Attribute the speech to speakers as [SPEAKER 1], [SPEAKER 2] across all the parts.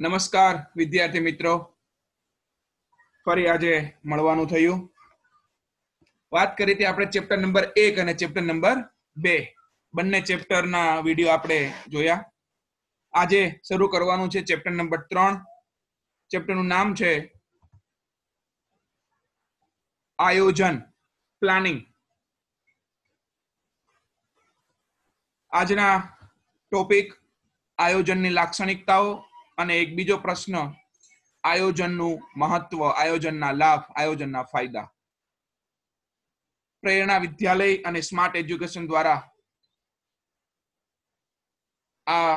[SPEAKER 1] નમસ્કાર વિદ્યાર્થી મિત્રો ફરી આજે મળવાનું થયું વાત કરી હતી આપણે ચેપ્ટર નંબર એક અને ચેપ્ટર નંબર બે બંને ચેપ્ટરના વિડીયો આપણે જોયા આજે શરૂ કરવાનું છે ચેપ્ટર નંબર ત્રણ ચેપ્ટરનું નામ છે આયોજન પ્લાનિંગ આજના ટોપિક આયોજનની લાક્ષણિકતાઓ અને એક બીજો પ્રશ્ન આયોજનનું મહત્વ આયોજનના લાભ આયોજનના ફાયદા પ્રેરણા વિદ્યાલય અને સ્માર્ટ એજ્યુકેશન દ્વારા આ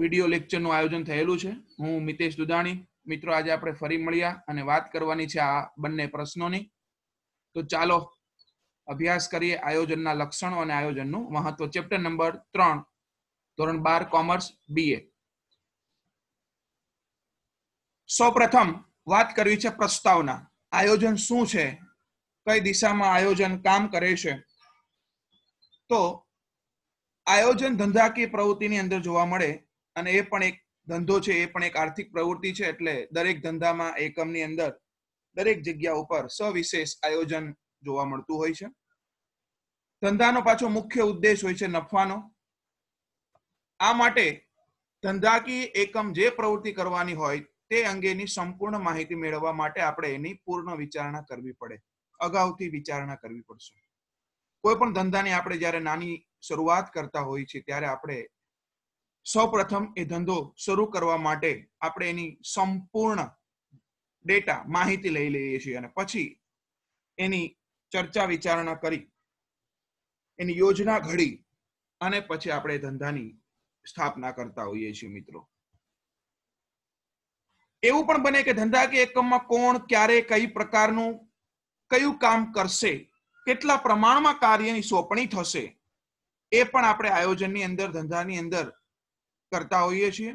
[SPEAKER 1] વિડિયો લેક્ચરનું આયોજન થયેલું છે હું મિતેશ દુધાણી મિત્રો આજે આપણે ફરી મળ્યા અને વાત કરવાની છે આ બંને પ્રશ્નોની તો ચાલો અભ્યાસ કરીએ આયોજનના લક્ષણો અને આયોજનનું મહત્વ ચેપ્ટર નંબર ત્રણ ધોરણ બાર કોમર્સ બીએ સૌપ્રથમ વાત કરવી છે પ્રસ્તાવના આયોજન શું છે કઈ દિશામાં આયોજન કામ કરે છે તો આયોજન ધંધાકીય પ્રવૃત્તિની અંદર જોવા મળે અને એ પણ એક ધંધો છે એ પણ એક આર્થિક પ્રવૃત્તિ છે એટલે દરેક ધંધામાં એકમની અંદર દરેક જગ્યા ઉપર સવિશેષ આયોજન જોવા મળતું હોય છે ધંધાનો પાછો મુખ્ય ઉદ્દેશ હોય છે નફવાનો આ માટે ધંધાકીય એકમ જે પ્રવૃત્તિ કરવાની હોય તે અંગેની સંપૂર્ણ માહિતી મેળવવા માટે આપણે એની પૂર્ણ વિચારણા કરવી પડે અગાઉથી વિચારણા કરવી પડશે કોઈ પણ ધંધાની આપણે જ્યારે નાની શરૂઆત કરતા હોઈએ છીએ ત્યારે આપણે સૌપ્રથમ એ ધંધો શરૂ કરવા માટે આપણે એની સંપૂર્ણ ડેટા માહિતી લઈ લઈએ છીએ અને પછી એની ચર્ચા વિચારણા કરી એની યોજના ઘડી અને પછી આપણે ધંધાની સ્થાપના કરતા હોઈએ છીએ મિત્રો એવું પણ બને કે ધંધા એકમમાં કોણ ક્યારે કઈ પ્રકારનું કયું કામ કરશે કેટલા પ્રમાણમાં કાર્યની સોંપણી થશે એ પણ આપણે આયોજનની અંદર ધંધાની અંદર કરતા હોઈએ છીએ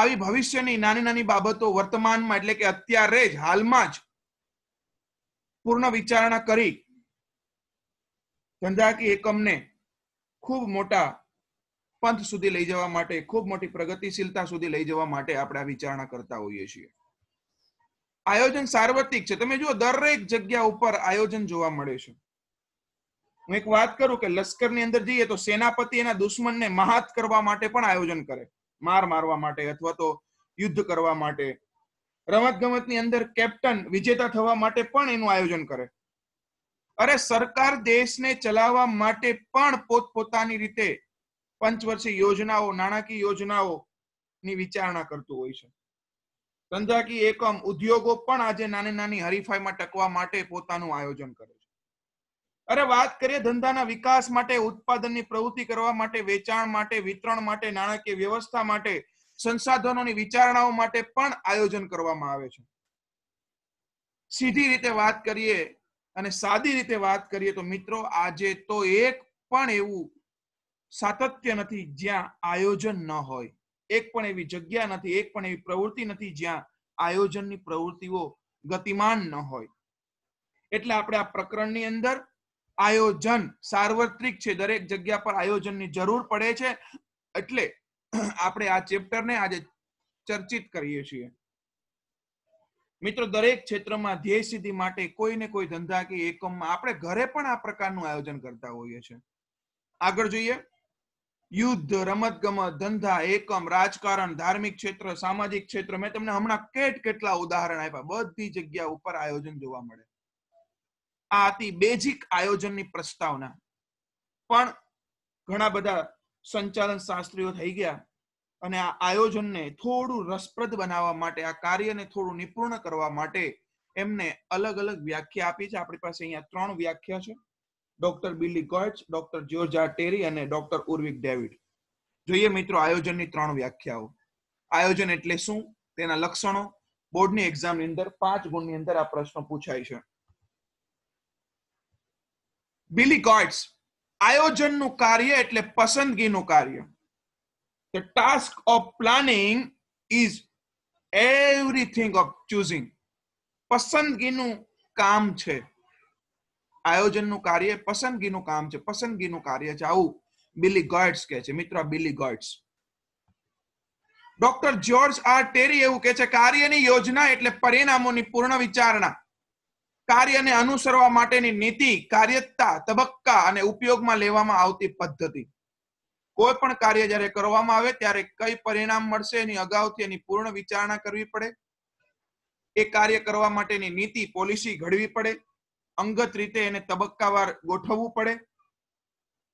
[SPEAKER 1] આવી ભવિષ્યની નાની નાની બાબતો વર્તમાનમાં એટલે કે અત્યારે જ હાલમાં જ પૂર્ણ વિચારણા કરી ધંધાકી એકમને ખૂબ મોટા પંથ સુધી લઈ જવા માટે ખૂબ મોટી પ્રગતિશીલતા સુધી લઈ જવા માટે આપણે આ વિચારણા કરતા હોઈએ છીએ આયોજન સાર્વત્રિક છે તમે જુઓ દરેક જગ્યા ઉપર આયોજન જોવા મળે છે હું એક વાત કરું કે લશ્કરની અંદર જઈએ તો સેનાપતિ એના દુશ્મનને મહાત કરવા માટે પણ આયોજન કરે માર મારવા માટે અથવા તો યુદ્ધ કરવા માટે રમત ગમતની અંદર કેપ્ટન વિજેતા થવા માટે પણ એનું આયોજન કરે અરે સરકાર દેશને ચલાવવા માટે પણ પોતપોતાની રીતે પંચવર્ષીય યોજનાઓ નાણાકીય યોજનાઓ ની વિચારણા કરતું હોય છે ધંધાકીય એકમ ઉદ્યોગો પણ આજે નાની નાની હરીફાઈમાં ટકવા માટે પોતાનું આયોજન કરે છે અરે વાત કરીએ ધંધાના વિકાસ માટે ઉત્પાદનની પ્રવૃત્તિ કરવા માટે વેચાણ માટે વિતરણ માટે નાણાકીય વ્યવસ્થા માટે સંસાધનોની વિચારણાઓ માટે પણ આયોજન કરવામાં આવે છે સીધી રીતે વાત કરીએ અને સાદી રીતે વાત કરીએ તો મિત્રો આજે તો એક પણ એવું સાતત્ય નથી જ્યાં આયોજન ન હોય એક પણ એવી જગ્યા નથી એક પણ એવી પ્રવૃત્તિ નથી જ્યાં આયોજનની પ્રવૃત્તિઓ ગતિમાન ન હોય એટલે આપણે આ પ્રકરણની અંદર આયોજન સાર્વત્રિક છે દરેક જગ્યા પર આયોજનની જરૂર પડે છે એટલે આપણે આ ચેપ્ટરને આજે ચર્ચિત કરીએ છીએ મિત્રો દરેક ક્ષેત્રમાં ધ્યેય સિદ્ધિ માટે કોઈ ને કોઈ ધંધા કે એકમમાં આપણે ઘરે પણ આ પ્રકારનું આયોજન કરતા હોઈએ છીએ આગળ જોઈએ યુદ્ધ રમતગમત ધંધા એકમ રાજકારણ ધાર્મિક ક્ષેત્ર સામાજિક ક્ષેત્ર મેં તમને હમણાં કેટ કેટલા ઉદાહરણ આપ્યા બધી જગ્યા ઉપર આયોજન જોવા મળે આ હતી બેઝિક આયોજનની પ્રસ્તાવના પણ ઘણા બધા સંચાલન શાસ્ત્રીઓ થઈ ગયા અને આ આયોજનને થોડું રસપ્રદ બનાવવા માટે આ કાર્યને થોડું નિપુણ કરવા માટે એમને અલગ અલગ વ્યાખ્યા આપી છે આપણી પાસે અહીંયા ત્રણ વ્યાખ્યા છે doctor Billy Koch doctor George R Terry અને ડોક્ટર ઉર્વિક ડેવિડ જોઈએ મિત્રો આયોજનની ત્રણ વ્યાખ્યાઓ આયોજન એટલે શું તેના લક્ષણો બોર્ડની એક્ઝામની અંદર પાંચ ગુણની અંદર આ પ્રશ્ન પૂછાય છે બિલી કોટ્સ આયોજનનું કાર્ય એટલે પસંદગીનું કાર્ય the task of planning is everything of choosing પસંદગીનું કામ છે આયોજનનું કાર્ય પસંદગીનું કામ છે પસંદગીનું કાર્ય છે આવું બિલી ગોટ્સ કહે છે મિત્રો Billy Goetz doctor George R Terry એવું કહે છે કાર્યની યોજના એટલે પરિણામોની પૂર્ણ વિચારણા કાર્યને અનુસરવા માટેની નીતિ કાર્યતા તબક્કા અને ઉપયોગમાં લેવામાં આવતી પદ્ધતિ કોઈ પણ કાર્ય જ્યારે કરવામાં આવે ત્યારે કઈ પરિણામ મળશે એની અગાઉથી એની પૂર્ણ વિચારણા કરવી પડે એ કાર્ય કરવા માટેની નીતિ પોલિસી ઘડવી પડે અંગત રીતે એને તબક્કાવાર ગોઠવવું પડે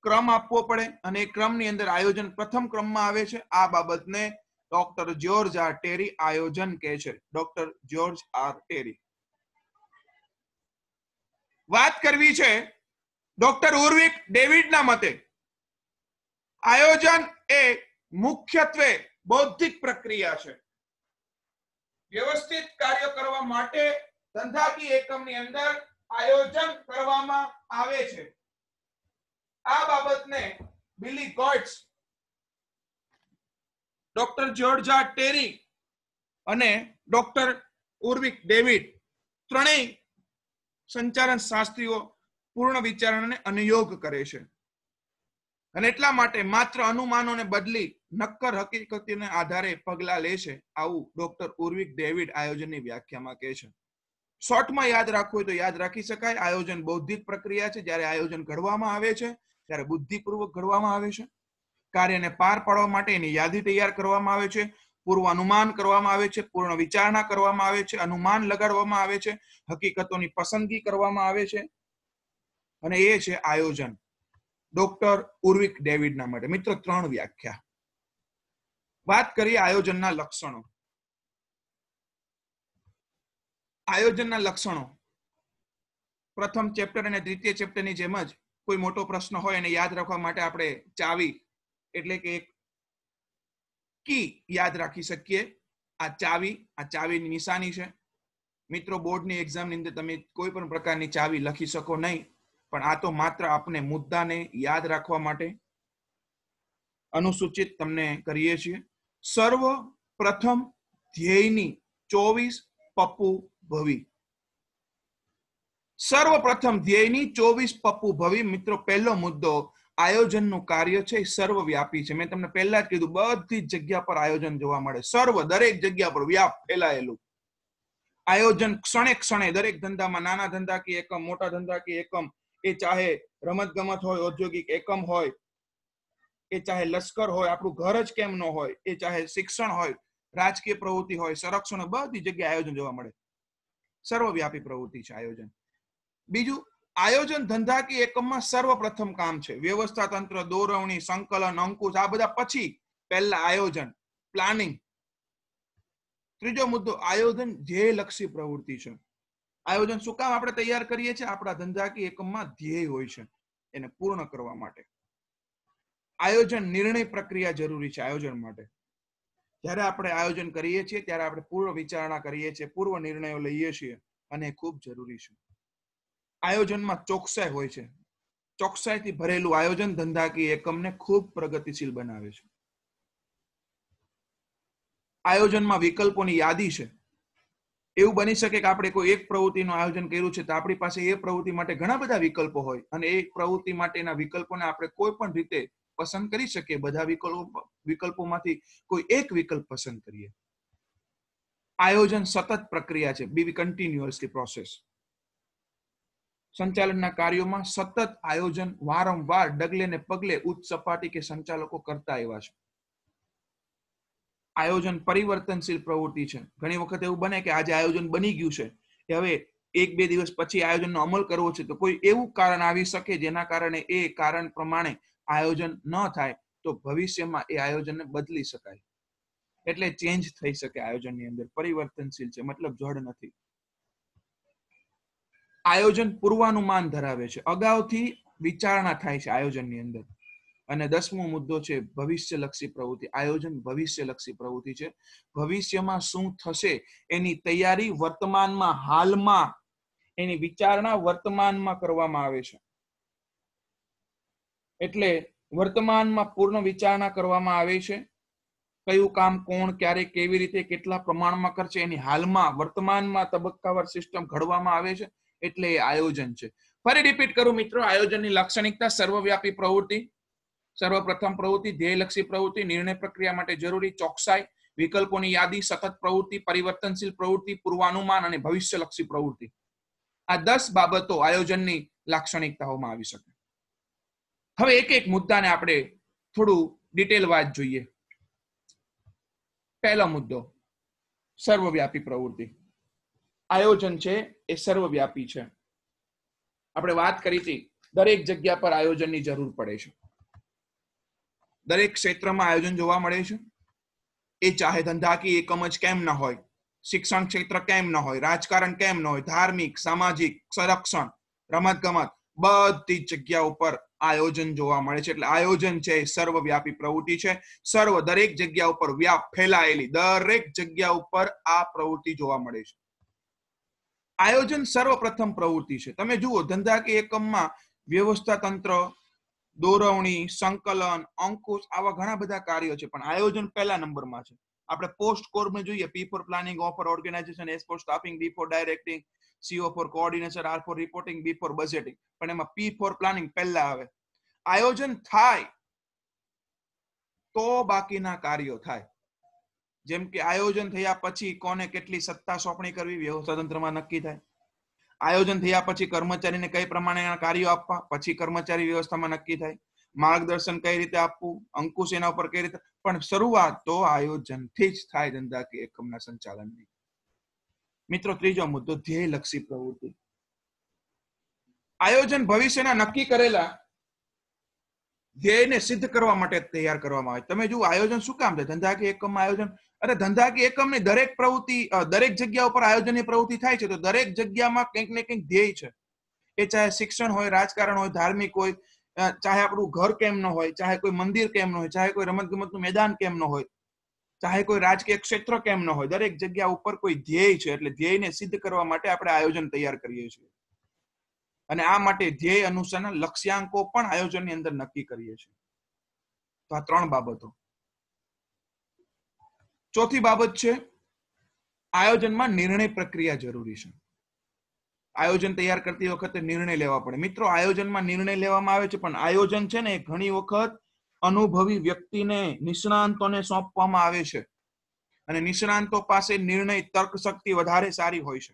[SPEAKER 1] ક્રમ આપવો પડે અને એ ક્રમની અંદર આયોજન પ્રથમ ક્રમમાં આવે છે આ બાબતને ડોક્ટર જ્યોર્જ આર ટેરી આયોજન કહે છે ડોક્ટર જ્યોર્જ આર ટેરી વાત કરવી છે ડોક્ટર ઉર્વિક ડેવિડના મતે આયોજન એ મુખ્યત્વે બૌદ્ધિક પ્રક્રિયા છે વ્યવસ્થિત કાર્ય કરવા માટે ધંધાકીય એકમની અંદર આયોજન કરવામાં આવે છે આ બાબતને Billy Goetz doctor George R Terry અને ડોક્ટર ઉર્વિક ડેવિડ ત્રણેય સંચાલન શાસ્ત્રીઓ પૂર્ણ વિચારણાને અનુયોગ કરે છે અને એટલા માટે માત્ર અનુમાનોને બદલી નક્કર હકીકતને આધારે પગલા લે છે આવું ડોક્ટર ઉર્વિક ડેવિડ આયોજનની વ્યાખ્યામાં કહે છે શોર્ટમાં યાદ રાખવું હોય તો યાદ રાખી શકાય આયોજન બૌદ્ધિક પ્રક્રિયા છે જ્યારે આયોજન ઘડવામાં આવે છે ત્યારે બુદ્ધિપૂર્વક ઘડવામાં આવે છે કાર્યને પાર પાડવા માટે એની યાદી તૈયાર કરવામાં આવે છે પૂર્વ અનુમાન કરવામાં આવે છે પૂર્ણ વિચારણા કરવામાં આવે છે અનુમાન લગાડવામાં આવે છે હકીકતોની પસંદગી કરવામાં આવે છે અને એ છે આયોજન ડોક્ટર ઉર્વિક ડેવિડના માટે મિત્રો ત્રણ વ્યાખ્યા વાત કરીએ આયોજનના લક્ષણો આયોજનના લક્ષણો પ્રથમ ચેપ્ટર અને દ્વિતીય ચેપ્ટરની જેમ જ કોઈ મોટો પ્રશ્ન હોય એને યાદ રાખવા માટે આપણે ચાવી એટલે કે એક કી યાદ રાખી શકીએ આ ચાવી આ ચાવીની નિશાની છે મિત્રો બોર્ડની એક્ઝામની અંદર તમે કોઈ પણ પ્રકારની ચાવી લખી શકો નહીં પણ આ તો માત્ર આપણે મુદ્દાને યાદ રાખવા માટે અનુસૂચિત તમને કરીએ છીએ સર્વ પ્રથમ ધ્યેયની ચોવીસ પપ્પુ ભવિ સર્વપ્રથમ ધ્યેયની ચોવીસ પપ્પુ ભવિ મિત્રો પહેલો મુદ્દો આયોજનનું કાર્ય છે એ સર્વવ્યાપી છે મેં તમને પહેલા જ કીધું બધી જગ્યા પર આયોજન જોવા મળે સર્વ દરેક જગ્યા પર વ્યાપ ફેલાયેલું આયોજન ક્ષણે ક્ષણે દરેક ધંધામાં નાના ધંધા કે એકમ મોટા ધંધા કે એકમ એ ચાહે રમત ગમત હોય ઔદ્યોગિક એકમ હોય એ ચાહે લશ્કર હોય આપણું ઘર જ કેમ ન હોય એ ચાહે શિક્ષણ હોય રાજકીય પ્રવૃત્તિ હોય સંરક્ષણ બધી જગ્યાએ આયોજન જોવા મળે સર્વવ્યાપી પ્રવૃત્તિ છે આયોજન બીજું આયોજન ધંધાકીય એકમમાં સર્વપ્રથમ કામ છે વ્યવસ્થા તંત્ર દોરવણી સંકલન અંકુશ આ બધા પછી પહેલા આયોજન પ્લાનિંગ ત્રીજો મુદ્દો આયોજન ધ્યેયલક્ષી પ્રવૃત્તિ છે આયોજન શું કામ આપણે તૈયાર કરીએ છીએ આપણા ધંધાકીય એકમમાં ધ્યેય હોય છે એને પૂર્ણ કરવા માટે આયોજન નિર્ણય પ્રક્રિયા જરૂરી છે આયોજન માટે જ્યારે આપણે આયોજન કરીએ છીએ ત્યારે આપણે પૂર્વ વિચારણા કરીએ છીએ પૂર્વ નિર્ણયો લઈએ છીએ અને ખૂબ જરૂરી છે આયોજનમાં ચોકસાઈ હોય છે ચોકસાઈથી ભરેલું આયોજન ધંધાકીય એકમને ખૂબ પ્રગતિશીલ બનાવે છે આયોજનમાં વિકલ્પોની યાદી છે એવું બની શકે કે આપણે કોઈ એક પ્રવૃત્તિનું આયોજન કર્યું છે તો આપણી પાસે એ પ્રવૃત્તિ માટે ઘણા બધા વિકલ્પો હોય અને એ પ્રવૃત્તિ માટેના વિકલ્પોને આપણે કોઈ પણ રીતે પસંદ કરી શકીએ બધા વિકલ્પો વિકલ્પોમાંથી કોઈ એક વિકલ્પ પસંદ કરીએ આયોજન સતત પ્રક્રિયા છે બી કન્ટિન્યુઅસલી પ્રોસેસ સંચાલનના કાર્યોમાં સતત આયોજન વારંવાર ડગલે ને પગલે ઉચ્ચ સપાટી કે સંચાલકો કરતા આવ્યા છે આયોજન પરિવર્તનશીલ પ્રવૃત્તિ છે ઘણી વખત એવું બને કે આજે આયોજન બની ગયું છે હવે એક બે દિવસ પછી આયોજનનો અમલ કરવો છે તો કોઈ એવું કારણ આવી શકે જેના કારણે એ કારણ પ્રમાણે આયોજન ન થાય તો ભવિષ્યમાં એ આયોજનને બદલી શકાય એટલે ચેન્જ થઈ શકે આયોજનની અંદર પરિવર્તનશીલ છે મતલબ જડ નથી આયોજન પૂર્વાનુમાન ધરાવે છે અગાઉથી વિચારણા થાય છે આયોજનની અંદર અને દસમો મુદ્દો છે ભવિષ્યલક્ષી પ્રવૃત્તિ આયોજન ભવિષ્યલક્ષી પ્રવૃત્તિ છે ભવિષ્યમાં શું થશે એની તૈયારી વર્તમાનમાં હાલમાં એની વિચારણા વર્તમાનમાં કરવામાં આવે છે એટલે વર્તમાનમાં પૂર્ણ વિચારણા કરવામાં આવે છે કયું કામ કોણ ક્યારે કેવી રીતે કેટલા પ્રમાણમાં કરશે એની હાલમાં વર્તમાનમાં તબક્કાવાર સિસ્ટમ ઘડવામાં આવે છે એટલે એ આયોજન છે ફરી રિપીટ કરું મિત્રો આયોજનની લાક્ષણિકતા સર્વવ્યાપી પ્રવૃત્તિ સર્વપ્રથમ પ્રવૃત્તિ ધ્યેયલક્ષી પ્રવૃત્તિ નિર્ણય પ્રક્રિયા માટે જરૂરી ચોકસાઈ વિકલ્પોની યાદી સતત પ્રવૃત્તિ પરિવર્તનશીલ પ્રવૃત્તિ પૂર્વાનુમાન અને ભવિષ્યલક્ષી પ્રવૃત્તિ આ દસ બાબતો આયોજનની લાક્ષણિકતાઓમાં આવી શકે હવે એક એક મુદ્દાને આપણે થોડું ડિટેલ વાત જોઈએ પહેલો મુદ્દો સર્વવ્યાપી પ્રવૃત્તિ આયોજન છે એ સર્વવ્યાપી છે આપણે વાત કરી હતી દરેક જગ્યા પર આયોજનની જરૂર પડે છે દરેક ક્ષેત્રમાં આયોજન જોવા મળે છે એ ચાહે ધંધાકીય એકમ જ કેમ ન હોય શિક્ષણ ક્ષેત્ર કેમ ન હોય રાજકારણ કેમ ન હોય ધાર્મિક સામાજિક સંરક્ષણ રમત ગમત બધી જગ્યા ઉપર આયોજન જોવા મળે છે એટલે આયોજન છે એ સર્વવ્યાપી પ્રવૃત્તિ છે સર્વ દરેક જગ્યા ઉપર વ્યાપ ફેલાયેલી દરેક જગ્યા ઉપર આ પ્રવૃત્તિ જોવા મળે છે આયોજન સર્વપ્રથમ પ્રવૃત્તિ છે તમે જુઓ ધંધાકીય એકમમાં વ્યવસ્થા તંત્ર દોરવણી સંકલન અંકુશ આવા ઘણા બધા કાર્યો છે પણ આયોજન પહેલા નંબરમાં છે આપણે પોસ્ટ કોર્બને જોઈએ P for planning O for organisation S for staffing D for directing CO for coordination R for reporting B for budgeting પણ એમાં પી ફોર પ્લાનિંગ પહેલા આવે આયોજન થાય તો બાકીના કાર્યો થાય જેમ કે આયોજન થયા પછી કોને કેટલી સત્તા સોંપણી કરવી વ્યવસ્થાતંત્રમાં નક્કી થાય આયોજન થયા પછી કર્મચારીને કઈ પ્રમાણે કાર્યો આપવા પછી કર્મચારી વ્યવસ્થામાં નક્કી થાય માર્ગદર્શન કઈ રીતે આપવું અંકુશ એના ઉપર કઈ રીતે પણ શરૂઆત તો આયોજનથી જ થાય ધંધાકીય એકમના સંચાલનની મિત્રો ત્રીજો મુદ્દો ધ્યેય લક્ષી પ્રવૃત્તિ આયોજન ભવિષ્યના નક્કી કરેલા ધ્યેયને સિદ્ધ કરવા માટે તૈયાર કરવામાં આવે તમે જુઓ આયોજન શું કામ છે ધંધાકીય એકમમાં આયોજન અરે ધંધાકીય એકમની દરેક પ્રવૃત્તિ દરેક જગ્યા ઉપર આયોજનની પ્રવૃત્તિ થાય છે તો દરેક જગ્યામાં કંઈક ને કંઈક ધ્યેય છે એ ચાહે શિક્ષણ હોય રાજકારણ હોય ધાર્મિક હોય ચાહે આપણું ઘર કેમ ન હોય ચાહે કોઈ મંદિર કેમ ન હોય ચાહે કોઈ રમત ગમતનું મેદાન કેમ ન હોય ચાહે કોઈ રાજકીય ક્ષેત્ર કેમ ન હોય દરેક જગ્યા ઉપર કોઈ ધ્યેય છે એટલે ધ્યેયને સિદ્ધ કરવા માટે આપણે આયોજન તૈયાર કરીએ છીએ અને આ માટે ધ્યેય અનુસાર લક્ષ્યાંકો પણ આયોજનની અંદર નક્કી કરીએ છીએ તો આ ત્રણ બાબતો ચોથી બાબત છે આયોજનમાં નિર્ણય પ્રક્રિયા જરૂરી છે આયોજન તૈયાર કરતી વખતે નિર્ણય લેવા પડે મિત્રો આયોજનમાં નિર્ણય લેવામાં આવે છે પણ આયોજન છે ને એ ઘણી વખત અનુભવી વ્યક્તિને નિષ્ણાંતોને સોંપવામાં આવે છે અને નિષ્ણાંતો પાસે નિર્ણય તર્ક શક્તિ વધારે સારી હોય છે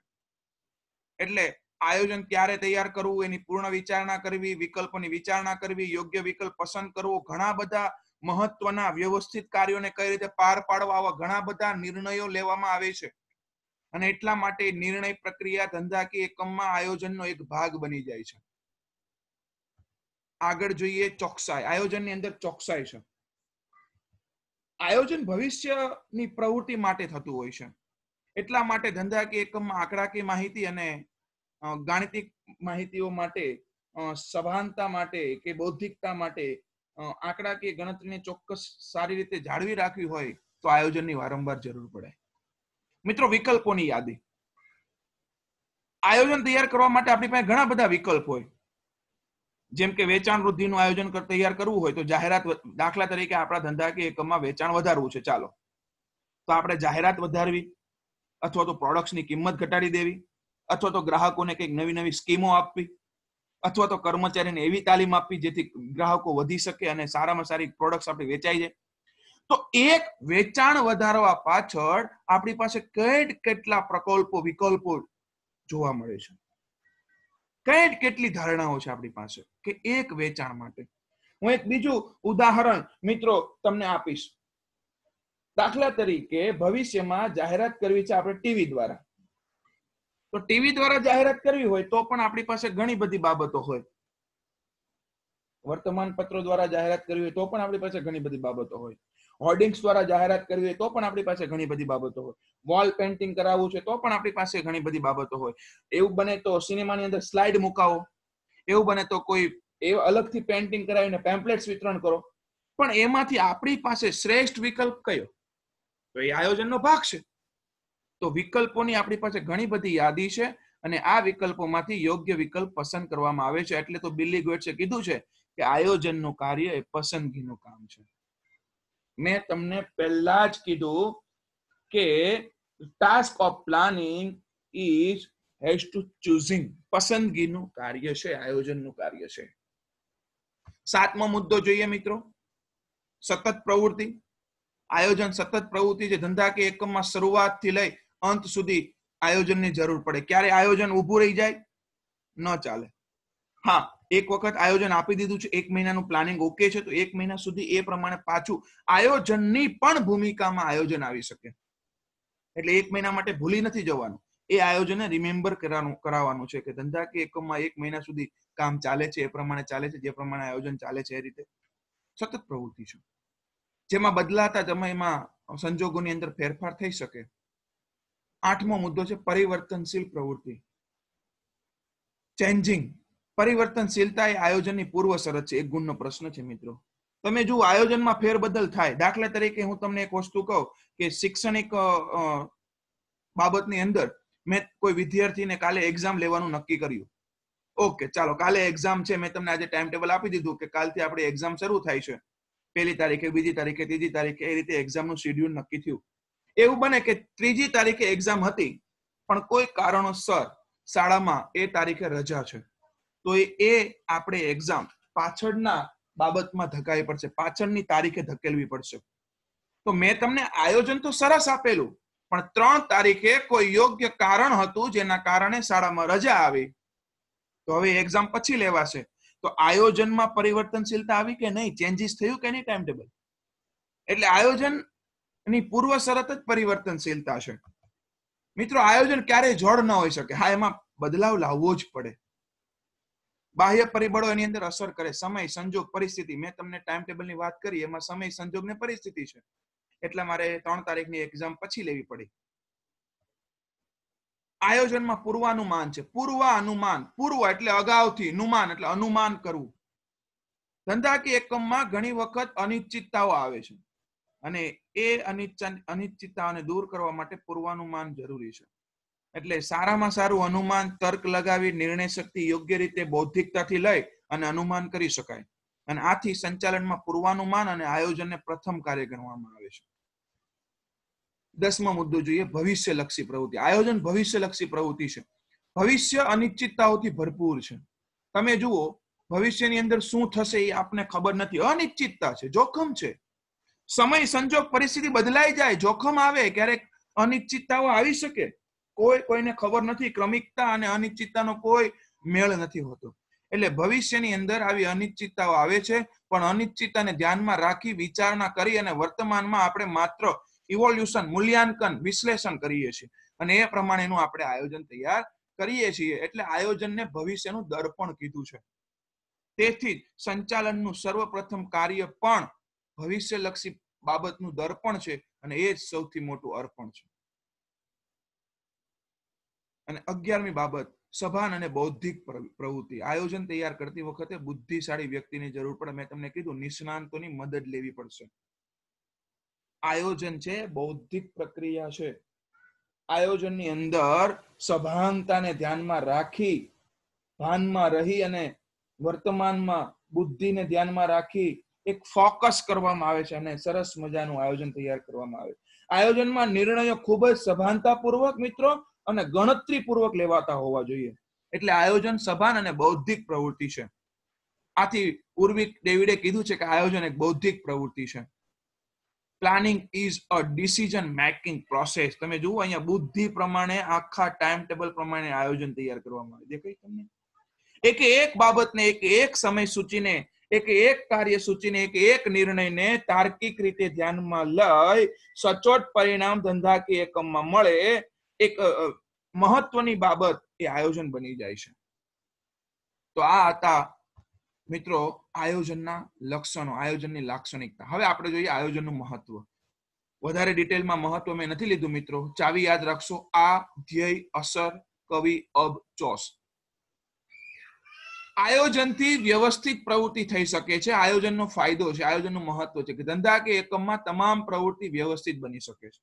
[SPEAKER 1] એટલે આયોજન ક્યારે તૈયાર કરવું એની પૂર્ણ વિચારણા કરવી વિકલ્પોની વિચારણા કરવી યોગ્ય વિકલ્પ પસંદ કરવો ઘણા બધા મહત્વના વ્યવસ્થિત કાર્યોને કઈ રીતે પાર પાડવા આવા ઘણા બધા નિર્ણયો લેવામાં આવે છે અને એટલા માટે નિર્ણય પ્રક્રિયા ધંધાકીય એકમમાં આયોજનનો એક ભાગ બની જાય છે આગળ જોઈએ ચોકસાઈ આયોજનની અંદર ચોકસાઈ છે આયોજન ભવિષ્યની પ્રવૃત્તિ માટે થતું હોય છે એટલા માટે ધંધાકીય એકમમાં આંકડાકીય માહિતી અને ગાણિતિક માહિતીઓ માટે સભાનતા માટે કે બૌદ્ધિકતા માટે આંકડાકીય ગણતરીને ચોક્કસ સારી રીતે જાળવી રાખવી હોય તો આયોજનની વારંવાર જરૂર પડે મિત્રો વિકલ્પોની યાદી આયોજન તૈયાર કરવા માટે આપણી પાસે ઘણા બધા વિકલ્પ હોય જેમ કે વેચાણ વૃદ્ધિનું આયોજન તૈયાર કરવું હોય તો જાહેરાત દાખલા તરીકે આપણા ધંધાકીય એકમમાં વેચાણ વધારવું છે ચાલો તો આપણે જાહેરાત વધારવી અથવા તો પ્રોડક્ટ્સની કિંમત ઘટાડી દેવી અથવા તો ગ્રાહકોને કંઈક નવી નવી સ્કીમો આપવી અથવા તો કર્મચારીને એવી તાલીમ આપવી જેથી ગ્રાહકો વધી શકે અને સારામાં સારી પ્રોડક્ટ્સ આપણે વેચાઈ જાય તો એક વેચાણ વધારવા પાછળ આપણી પાસે કેટલ કેટલા પ્રકલ્પો વિકલ્પો જોવા મળે છે કઈ કેટલી ધારણાઓ છે આપણી પાસે કે એક વેચાણ માટે હું એક બીજું ઉદાહરણ મિત્રો તમને આપીશ દાખલા તરીકે ભવિષ્યમાં જાહેરાત કરવી છે આપણે ટીવી દ્વારા તો ટીવી દ્વારા જાહેરાત કરવી હોય તો પણ આપણી પાસે ઘણી બધી બાબતો હોય વર્તમાન પત્રો દ્વારા જાહેરાત કરવી હોય તો પણ આપણી પાસે ઘણી બધી બાબતો હોય હોર્ડિંગ્સ દ્વારા જાહેરાત કરવી હોય તો પણ આપણી પાસે ઘણી બધી બાબતો હોય વોલ પેઇન્ટિંગ કરાવવું છે તો પણ આપણી પાસે ઘણી બધી બાબતો હોય એવું બને તો સિનેમાની અંદર સ્લાઇડ મુકાવો એવું બને તો કોઈ એ અલગથી પેઇન્ટિંગ કરાવીને પેમ્પલેટ્સ વિતરણ કરો પણ એમાંથી આપણી પાસે શ્રેષ્ઠ વિકલ્પ કયો તો એ આયોજનનો ભાગ છે તો વિકલ્પોની આપણી પાસે ઘણી બધી યાદી છે અને આ વિકલ્પોમાંથી યોગ્ય વિકલ્પ પસંદ કરવામાં આવે છે એટલે તો બિલ્લી ગોટ્સે કીધું છે કે આયોજનનું કાર્ય એ પસંદગીનું કામ છે મેં તમને પહેલા જ કીધું કે task of planning is has to choosing પસંદગીનું કાર્ય છે આયોજનનું કાર્ય છે સાતમો મુદ્દો જોઈએ મિત્રો સતત પ્રવૃત્તિ આયોજન સતત પ્રવૃત્તિ જે ધંધા કે એકમમાં શરૂઆતથી લઈ અંત સુધી આયોજનની જરૂર પડે ક્યારે આયોજન ઊભું રહી જાય ન ચાલે હા એક વખત આયોજન આપી દીધું છે એક મહિનાનું પ્લાનિંગ ઓકે છે તો એક મહિના સુધી એ પ્રમાણે પાછું આયોજનની પણ ભૂમિકામાં આયોજન આવી શકે એટલે એક મહિના માટે ભૂલી નથી જવાનું એ આયોજનને રિમેમ્બર કરવાનું કરાવવાનું છે કે ધંધા કે એકમમાં એક મહિના સુધી કામ ચાલે છે એ પ્રમાણે ચાલે છે જે પ્રમાણે આયોજન ચાલે છે એ રીતે સતત પ્રવૃત્તિ છે જેમાં બદલાતા સમયમાં સંજોગોની અંદર ફેરફાર થઈ શકે આઠમો મુદ્દો છે પરિવર્તનશીલ પ્રવૃત્તિ ચેન્જિંગ પરિવર્તનશીલતા એ આયોજનની પૂર્વ શરત છે એક ગુણનો પ્રશ્ન છે મિત્રો તમે જો આયોજનમાં ફેરબદલ થાય દાખલા તરીકે હું તમને એક વસ્તુ કહું કે શૈક્ષણિક બાબતની અંદર મેં કોઈ વિદ્યાર્થીને કાલે એક્ઝામ લેવાનું નક્કી કર્યું ઓકે ચાલો કાલે એક્ઝામ છે મેં તમને આજે ટાઈમ ટેબલ આપી દીધું કે કાલથી આપણે એક્ઝામ શરૂ થાય છે પહેલી તારીખે બીજી તારીખે ત્રીજી તારીખે એ રીતે એક્ઝામનું શેડ્યુલ નક્કી થયું એવું બને કે ત્રીજી તારીખે એક્ઝામ હતી પણ કોઈ કારણોસર શાળામાં એ તારીખે રજા છે તો એ આપણે એક્ઝામ પાછળના બાબતમાં ધકાવી પડશે પાછળની તારીખે ધકેલવી પડશે તો મેં તમને આયોજન તો સરસ આપેલું પણ ત્રણ તારીખે કોઈ યોગ્ય કારણ હતું જેના કારણે શાળામાં રજા આવી તો હવે એક્ઝામ પછી લેવાશે તો આયોજનમાં પરિવર્તનશીલતા આવી કે નહીં ચેન્જીસ થયું કે નહીં ટાઈમ ટેબલ એટલે આયોજન ની પૂર્વ શરત જ પરિવર્તનશીલતા છે મિત્રો આયોજન ક્યારેય જળ ન હોઈ શકે હા એમાં બદલાવ લાવવો જ પડે બાહ્ય પરિબળો એની અંદર અસર કરે સમય સંજોગ પરિસ્થિતિ મેં તમને ટાઈમ ટેબલની વાત કરી એમાં સમય સંજોગ ને પરિસ્થિતિ છે એટલે મારે ત્રણ તારીખની એક્ઝામ પછી લેવી પડી આયોજનમાં પૂર્વાનુમાન છે પૂર્વાનુમાન પૂર્વ એટલે અગાઉથી અનુમાન એટલે અનુમાન કરવું ધંધાકીય એકમમાં ઘણી વખત અનિશ્ચિતતાઓ આવે છે અને એ અનિશ્ચિતતાઓને દૂર કરવા માટે પૂર્વાનુમાન જરૂરી છે એટલે સારામાં સારું અનુમાન તર્ક લગાવી નિર્ણય શક્તિ યોગ્ય રીતે બૌદ્ધિકતાથી લઈ અને અનુમાન કરી શકાય અને આથી સંચાલનમાં પૂર્વાનુમાન અને આયોજનને પ્રથમ કાર્ય ગણવામાં આવે છે દસમો મુદ્દો જોઈએ ભવિષ્યલક્ષી પ્રવૃત્તિ આયોજન ભવિષ્યલક્ષી પ્રવૃત્તિ છે ભવિષ્ય અનિશ્ચિતતાઓથી ભરપૂર છે તમે જુઓ ભવિષ્યની અંદર શું થશે એ આપને ખબર નથી અનિશ્ચિતતા છે જોખમ છે સમય સંજોગ પરિસ્થિતિ બદલાઈ જાય જોખમ આવે ક્યારેક અનિશ્ચિતતાઓ આવી શકે કોઈ કોઈને ખબર નથી ક્રમિકતા અને અનિશ્ચિતતાનો કોઈ મેળ નથી હોતો એટલે ભવિષ્યની અંદર આવી અનિશ્ચિતતાઓ આવે છે પણ અનિશ્ચિતતાને ધ્યાનમાં રાખી વિચારણા કરી અને વર્તમાનમાં આપણે માત્ર ઇવોલ્યુશન મૂલ્યાંકન વિશ્લેષણ કરીએ છીએ અને એ પ્રમાણેનું આપણે આયોજન તૈયાર કરીએ છીએ એટલે આયોજનને ભવિષ્યનું દર્પણ કીધું છે તેથી સંચાલનનું સર્વપ્રથમ કાર્ય પણ ભવિષ્યલક્ષી બાબતનું દર્પણ છે અને એ જ સૌથી મોટું અર્પણ છે અને અગિયારમી બાબત સભાન અને બૌદ્ધિક પ્રવૃત્તિ આયોજન તૈયાર કરતી વખતે બુદ્ધિશાળી વ્યક્તિની જરૂર પડે મેં તમને કીધું નિષ્ણાંતોની મદદ લેવી પડશે આયોજન છે બૌદ્ધિક પ્રક્રિયા છે આયોજનની અંદર સભાનતાને ધ્યાનમાં રાખી ભાનમાં રહી અને વર્તમાનમાં બુદ્ધિને ધ્યાનમાં રાખી એક ફોકસ કરવામાં આવે છે અને સરસ મજાનું આયોજન તૈયાર કરવામાં આવે આયોજનમાં નિર્ણયો ખૂબ જ સભાનતાપૂર્વક મિત્રો અને ગણતરીપૂર્વક લેવાતા હોવા જોઈએ એટલે આયોજન સભાન અને બૌદ્ધિક પ્રવૃત્તિ છે આથી ઉર્વિક ડેવિડે કીધું છે કે આયોજન એક બૌદ્ધિક પ્રવૃત્તિ છે planning is a decision making process તમે જુઓ અહીંયા બુદ્ધિ પ્રમાણે આખા ટાઈમ ટેબલ પ્રમાણે આયોજન તૈયાર કરવામાં આવે દેખાય તમને એક એક બાબતને એક એક સમય સૂચિને એક એક કાર્ય સૂચિને એક એક નિર્ણયને તાર્કિક રીતે ધ્યાનમાં લઈ સચોટ પરિણામ ધંધાકીય એકમમાં મળે એક મહત્વની બાબત એ આયોજન બની જાય છે તો આ હતા મિત્રો આયોજનના લક્ષણો આયોજનની લાક્ષણિકતા હવે આપણે જોઈએ આયોજનનું મહત્વ વધારે ડિટેલમાં મહત્વ મેં નથી લીધું મિત્રો ચાવી યાદ રાખશો આ ધ્યેય અસર કવિ અબ ચોસ આયોજનથી વ્યવસ્થિત પ્રવૃત્તિ થઈ શકે છે આયોજનનો ફાયદો છે આયોજનનું મહત્વ છે કે ધંધા કે એકમમાં તમામ પ્રવૃત્તિ વ્યવસ્થિત બની શકે છે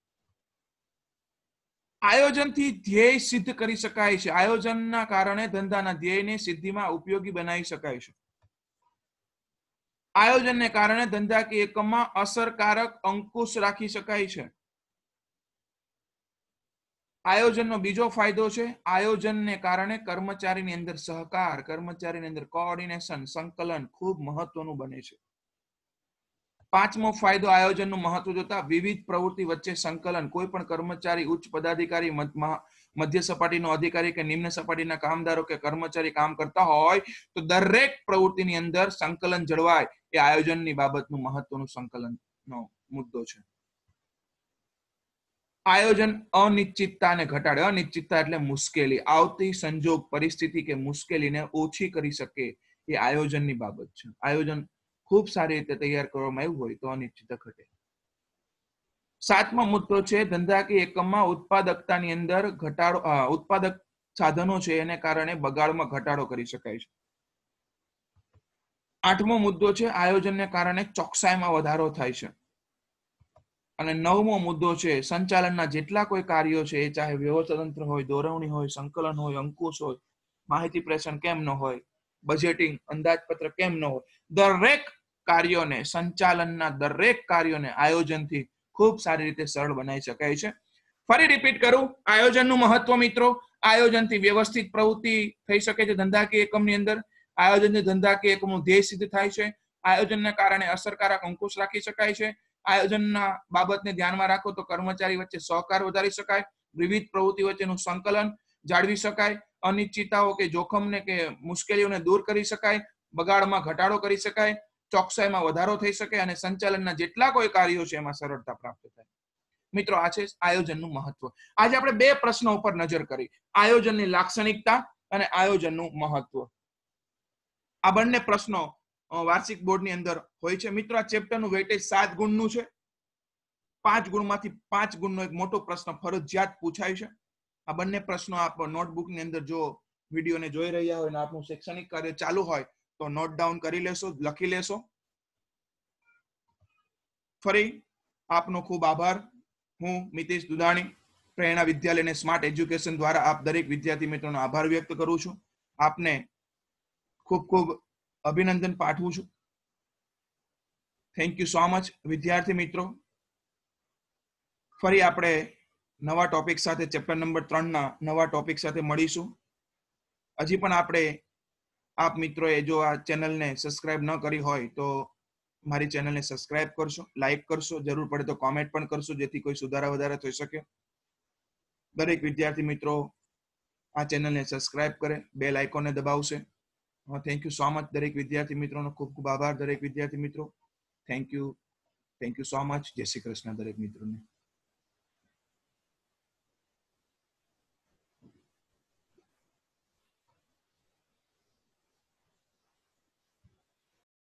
[SPEAKER 1] આયોજનથી ધ્યેય સિદ્ધ કરી શકાય છે આયોજનના કારણે ધંધાના ધ્યેયને સિદ્ધિમાં ઉપયોગી બનાવી શકાય છે આયોજનને કારણે ધંધા કે એકમમાં અસરકારક અંકુશ રાખી શકાય છે આયોજનનો બીજો ફાયદો છે આયોજનને કારણે કર્મચારીની અંદર સહકાર કર્મચારીની અંદર કોઓર્ડિનેશન સંકલન ખૂબ મહત્વનું બને છે પાંચમો ફાયદો આયોજનનું મહત્વ જોતા વિવિધ પ્રવૃત્તિ વચ્ચે સંકલન કોઈ પણ કર્મચારી ઉચ્ચ પદાધિકારી મધ્ય સપાટીનો અધિકારી કે નિમ્ન સપાટીના કામદારો કે કર્મચારી કામ કરતા હોય તો દરેક પ્રવૃત્તિની અંદર સંકલન જળવાય એ આયોજનની બાબતનું મહત્વનું સંકલનનો મુદ્દો છે આયોજન અનિશ્ચિતતાને ઘટાડે અનિશ્ચિતતા એટલે મુશ્કેલી આવતી સંજોગ પરિસ્થિતિ કે મુશ્કેલીને ઓછી કરી શકે એ આયોજનની બાબત છે આયોજન ખૂબ સારી રીતે તૈયાર કરવામાં આવ્યું હોય તો અનિશ્ચિતતા ઘટે સાતમો મુદ્દો છે ધંધાકીય એકમમાં ઉત્પાદકતાની અંદર ઘટાડો ઉત્પાદક સાધનો છે એને કારણે બગાડમાં ઘટાડો કરી શકાય છે આઠમો મુદ્દો છે આયોજનને કારણે ચોકસાઈમાં વધારો થાય છે અને નવમો મુદ્દો છે સંચાલનના જેટલા કોઈ કાર્યો છે એ ચાહે વ્યવસ્થાતંત્ર હોય દોરવણી હોય સંકલન હોય અંકુશ હોય માહિતી પ્રેષણ કેમ ન હોય બજેટિંગ અંદાજપત્ર કેમ ન હોય દરેક કાર્યોને સંચાલનના દરેક કાર્યોને આયોજનથી ખૂબ સારી રીતે સરળ બનાવી શકાય છે ફરી રિપીટ કરું આયોજનનું મહત્વ મિત્રો આયોજનથી વ્યવસ્થિત પ્રવૃત્તિ થઈ શકે છે ધંધાકીય એકમની અંદર આયોજનથી ધંધાકીય એકમનું ધ્યેય સિદ્ધ થાય છે આયોજનના કારણે અસરકારક અંકુશ રાખી શકાય છે આયોજનના બાબતને ધ્યાનમાં રાખો તો કર્મચારી વચ્ચે સહકાર વધારી શકાય વિવિધ પ્રવૃત્તિ વચ્ચેનું સંકલન જાળવી શકાય અનિશ્ચિતતાઓ કે જોખમને કે મુશ્કેલીઓને દૂર કરી શકાય બગાડમાં ઘટાડો કરી શકાય ચોકસાઈમાં વધારો થઈ શકે અને સંચાલનના જેટલા કોઈ કાર્યો છે એમાં સરળતા પ્રાપ્ત થાય મિત્રો આ છે આયોજનનું મહત્વ આજે આપણે બે પ્રશ્નો ઉપર નજર કરી આયોજનની લાક્ષણિકતા અને આયોજનનું મહત્વ આ બંને પ્રશ્નો વાર્ષિક બોર્ડની અંદર હોય છે મિત્રો આ ચેપ્ટરનું વેટેજ સાત ગુણનું છે પાંચ ગુણમાંથી પાંચ ગુણનો એક મોટો પ્રશ્ન ફરજિયાત પૂછાય છે આ બંને પ્રશ્નો આપ નોટબુકની અંદર જો વિડીયોને જોઈ રહ્યા હોય અને આપનું શૈક્ષણિક કાર્ય ચાલુ હોય તો નોટ ડાઉન કરી લેશો લખી લેશો ફરી આપનો ખૂબ આભાર હું મિતેશ દુધાણી પ્રેરણા વિદ્યાલય અને સ્માર્ટ એજ્યુકેશન દ્વારા આપ દરેક વિદ્યાર્થી મિત્રોનો આભાર વ્યક્ત કરું છું આપને ખૂબ ખૂબ અભિનંદન પાઠવું છું થેન્ક યુ સો મચ વિદ્યાર્થી મિત્રો ફરી આપણે નવા ટોપિક સાથે ચેપ્ટર નંબર ત્રણના નવા ટોપિક સાથે મળીશું હજી પણ આપણે આપ મિત્રોએ જો આ ચેનલને સબસ્ક્રાઇબ ન કરી હોય તો મારી ચેનલને સબસ્ક્રાઇબ કરશો લાઇક કરશો જરૂર પડે તો કોમેન્ટ પણ કરશો જેથી કોઈ સુધારા વધારા થઈ શકે દરેક વિદ્યાર્થી મિત્રો આ ચેનલને સબસ્ક્રાઇબ કરે બે લાઇકોને દબાવશે થેન્ક યુ સો મચ દરેક વિદ્યાર્થી મિત્રોનો ખૂબ ખૂબ આભાર દરેક વિદ્યાર્થી મિત્રો thank you thank you so much જય શ્રી કૃષ્ણ દરેક મિત્રોને